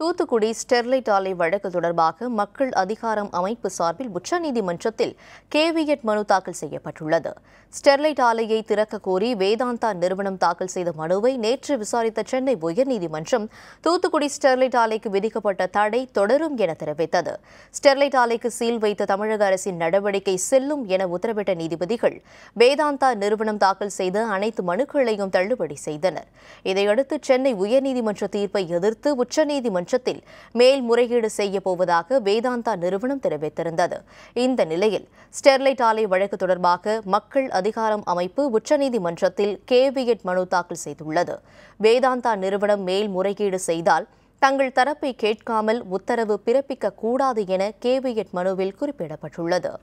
Thoothukudi Sterlite ஆலை வழக்கு தொடர்பாக மக்கள் அதிகாரம் அமைப்பு சார்பில் உச்சநீதிமன்றத்தில் கேவியட் மனு தாக்கல் செய்யப்பட்டுள்ளது ஸ்டெர்லைட் ஆலையை திறக்க கோரி வேதாந்தா நிறுவனம் தாக்கல் செய்த மனுவை நேற்று விசாரித்த சென்னை உயர்நீதிமன்றம் தூத்துக்குடி ஸ்டெர்லைட் ஆலைக்கு விதிக்கப்பட்ட தடை தொடரும் என தெரிவித்தது ஸ்டெர்லைட் ஆலைக்கு சீல் வைத்த தமிழக அரசின் நடவடிக்கை செல்லும் என உத்தரவிட்ட நீதிபதிகள் வேதாந்தா நிறுவனம் தாக்கல் செய்த அனைத்து மனுக்களையும் தள்ளுபடி செய்தனர் இதையடுத்து சென்னை உயர்நீதிமன்ற தீர்ப்பை எதிர்த்து உச்சநீதிமன்ற நீதிமன்றத்தில் மேல்முறையீடு செய்யப்போவதாக வேதாந்தா நிறுவனம் தெரிவித்திருந்தது இந்த நிலையில் ஸ்டெர்லைட் ஆலை வழக்கு தொடர்பாக மக்கள் அதிகாரம் அமைப்பு உச்சநீதிமன்றத்தில் கேவியட் மனு தாக்கல் செய்துள்ளது வேதாந்தா நிறுவனம் மேல்முறையீடு செய்தால் தங்கள் தரப்பை கேட்காமல் உத்தரவு பிறப்பிக்க கூடாது என கேவியட் மனுவில் குறிப்பிடப்பட்டுள்ளது